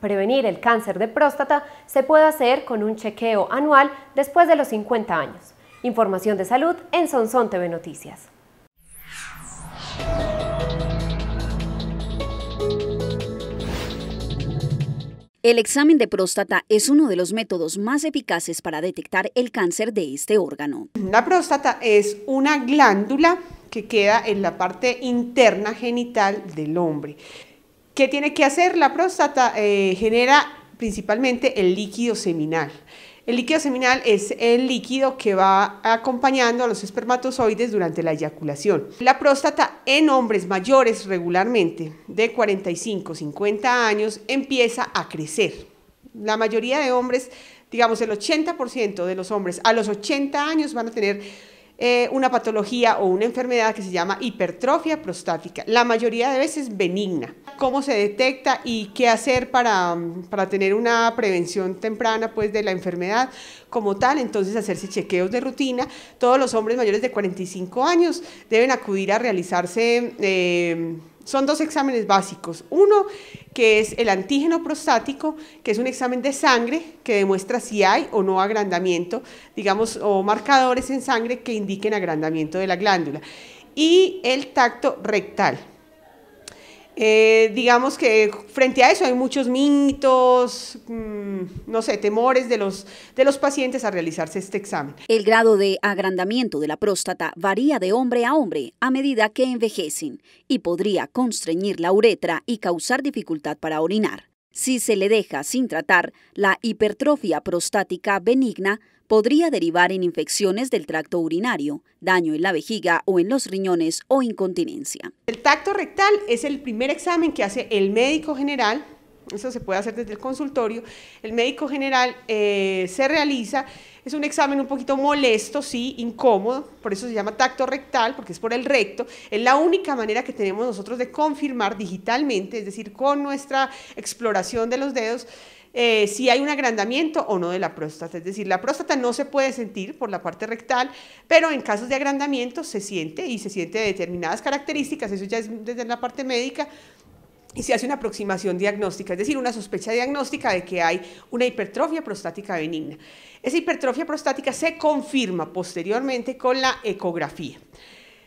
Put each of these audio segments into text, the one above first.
prevenir el cáncer de próstata se puede hacer con un chequeo anual después de los 50 años. Información de salud en Sonson TV Noticias. El examen de próstata es uno de los métodos más eficaces para detectar el cáncer de este órgano. La próstata es una glándula que queda en la parte interna genital del hombre. ¿Qué tiene que hacer? La próstata eh, genera principalmente el líquido seminal. El líquido seminal es el líquido que va acompañando a los espermatozoides durante la eyaculación. La próstata en hombres mayores regularmente de 45, 50 años empieza a crecer. La mayoría de hombres, digamos el 80% de los hombres a los 80 años van a tener eh, una patología o una enfermedad que se llama hipertrofia prostática, la mayoría de veces benigna cómo se detecta y qué hacer mm, para, tener una prevención temprana pues, de la enfermedad como tal. Entonces, hacerse chequeos de rutina. Todos los hombres mayores de 45 años deben acudir a realizarse... Em, son dos exámenes básicos. Uno, que es el antígeno prostático, que es un examen de sangre que demuestra si hay o no agrandamiento, digamos, o marcadores en sangre que indiquen agrandamiento de la glándula. Y el tacto rectal, eh, digamos que frente a eso hay muchos mitos, mm, no sé, temores de los, de los pacientes a realizarse este examen. El grado de agrandamiento de la próstata varía de hombre a hombre a medida que envejecen y podría constreñir la uretra y causar dificultad para orinar. Si se le deja sin tratar, la hipertrofia prostática benigna podría derivar en infecciones del tracto urinario, daño en la vejiga o en los riñones o incontinencia. El tacto rectal es el primer examen que hace el médico general eso se puede hacer desde el consultorio, el médico general eh, se realiza, es un examen un poquito molesto, sí, incómodo, por eso se llama tacto rectal, porque es por el recto, es la única manera que tenemos nosotros de confirmar digitalmente, es decir, con nuestra exploración de los dedos, eh, si hay un agrandamiento o no de la próstata. Es decir, la próstata no se puede sentir por la parte rectal, pero en casos de agrandamiento se siente y se siente determinadas características, eso ya es desde la parte médica, y se hace una aproximación diagnóstica, es decir, una sospecha diagnóstica de que hay una hipertrofia prostática benigna. Esa hipertrofia prostática se confirma posteriormente con la ecografía.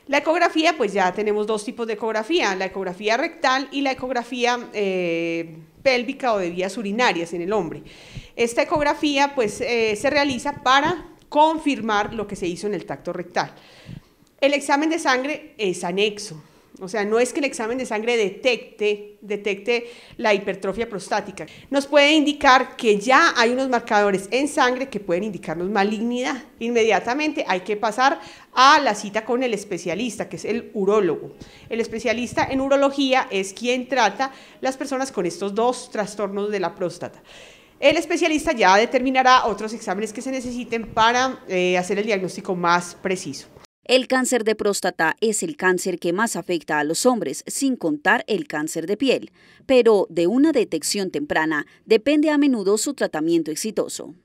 La ecografía, pues ya tenemos dos tipos de ecografía, la ecografía rectal y la ecografía eh, pélvica o de vías urinarias en el hombre. Esta ecografía, pues, eh, se realiza para confirmar lo que se hizo en el tacto rectal. El examen de sangre es anexo o sea, no es que el examen de sangre detecte, la hipertrofia prostática. Nos puede indicar que ya hay unos marcadores en sangre que pueden indicarnos malignidad. Inmediatamente hay que pasar a la cita con el especialista, que es el urólogo. El especialista en urología es quien trata las personas con estos dos trastornos de la próstata. El especialista ya determinará otros exámenes que se necesiten para eh, hacer el diagnóstico más preciso. El cáncer de próstata es el cáncer que más afecta a los hombres, sin contar el cáncer de piel, pero de una detección temprana depende a menudo su tratamiento exitoso.